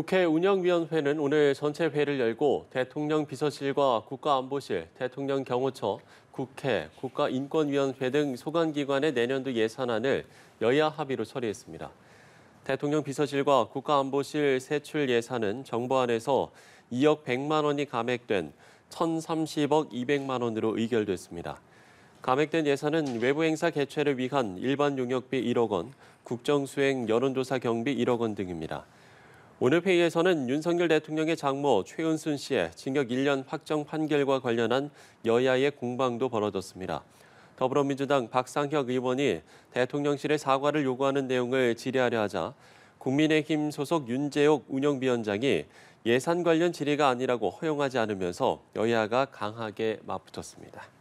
국회 운영위원회는 오늘 전체 회를 의 열고 대통령 비서실과 국가안보실, 대통령 경호처, 국회, 국가인권위원회 등 소관기관의 내년도 예산안을 여야 합의로 처리했습니다. 대통령 비서실과 국가안보실 세출 예산은 정부안에서 2억 100만 원이 감액된 1,030억 200만 원으로 의결됐습니다. 감액된 예산은 외부 행사 개최를 위한 일반 용역비 1억 원, 국정수행 여론조사 경비 1억 원 등입니다. 오늘 회의에서는 윤석열 대통령의 장모 최은순 씨의 징역 1년 확정 판결과 관련한 여야의 공방도 벌어졌습니다. 더불어민주당 박상혁 의원이 대통령실의 사과를 요구하는 내용을 질의하려 하자 국민의힘 소속 윤재옥 운영위원장이 예산 관련 질의가 아니라고 허용하지 않으면서 여야가 강하게 맞붙었습니다.